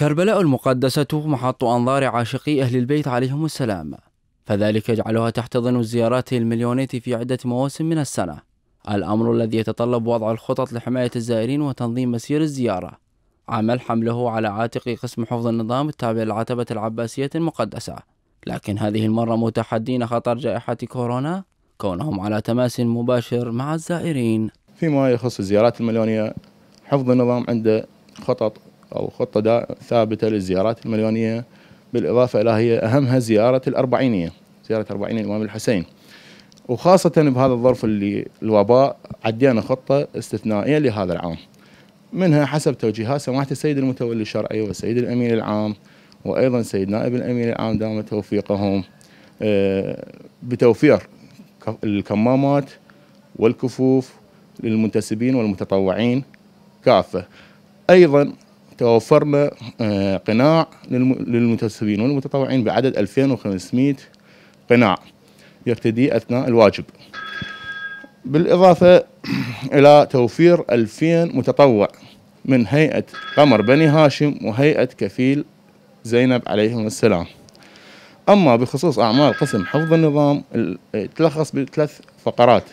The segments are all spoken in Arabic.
كربلاء المقدسة محط أنظار عاشقي أهل البيت عليهم السلام فذلك يجعلها تحتضن الزيارات المليونية في عدة مواسم من السنة الأمر الذي يتطلب وضع الخطط لحماية الزائرين وتنظيم مسير الزيارة عمل حمله على عاتق قسم حفظ النظام التابع للعتبة العباسية المقدسة لكن هذه المرة متحدين خطر جائحة كورونا كونهم على تماس مباشر مع الزائرين فيما يخص الزيارات المليونية حفظ النظام عنده خطط أو خطة ثابتة للزيارات المليونية بالإضافة إلى هي أهمها زيارة الأربعينية زيارة أربعينية الإمام الحسين وخاصة بهذا الظرف اللي الوباء عدينا خطة استثنائية لهذا العام منها حسب توجيهات سماحة السيد المتولي الشرعي والسيد الأمين العام وأيضا سيد نائب الأمين العام دام توفيقهم آه، بتوفير الكمامات والكفوف للمنتسبين والمتطوعين كافة أيضا توفرنا آه، قناع للمنتسبين والمتطوعين بعدد 2500 قناع يرتديه أثناء الواجب بالإضافة إلى توفير 2000 متطوع من هيئة قمر بني هاشم وهيئة كفيل زينب عليهم السلام أما بخصوص أعمال قسم حفظ النظام تلخص بثلاث فقرات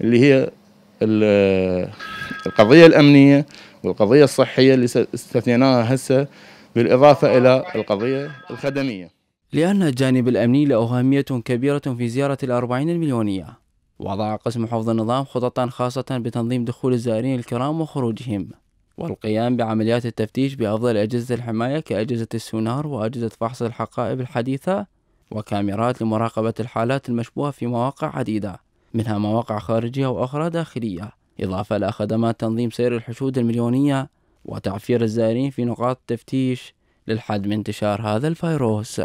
اللي هي القضية الأمنية والقضية الصحية اللي استثنيناها هسه بالإضافة إلى القضية الخدمية لأن الجانب الأمني له أهمية كبيرة في زيارة الأربعين المليونية وضع قسم حفظ النظام خططا خاصة بتنظيم دخول الزائرين الكرام وخروجهم والقيام بعمليات التفتيش بأفضل أجهزة الحماية كأجهزة السونار وأجهزة فحص الحقائب الحديثة وكاميرات لمراقبة الحالات المشبوهة في مواقع عديدة منها مواقع خارجية وأخرى داخلية إضافة إلى خدمات تنظيم سير الحشود المليونية وتعفير الزائرين في نقاط التفتيش للحد من انتشار هذا الفيروس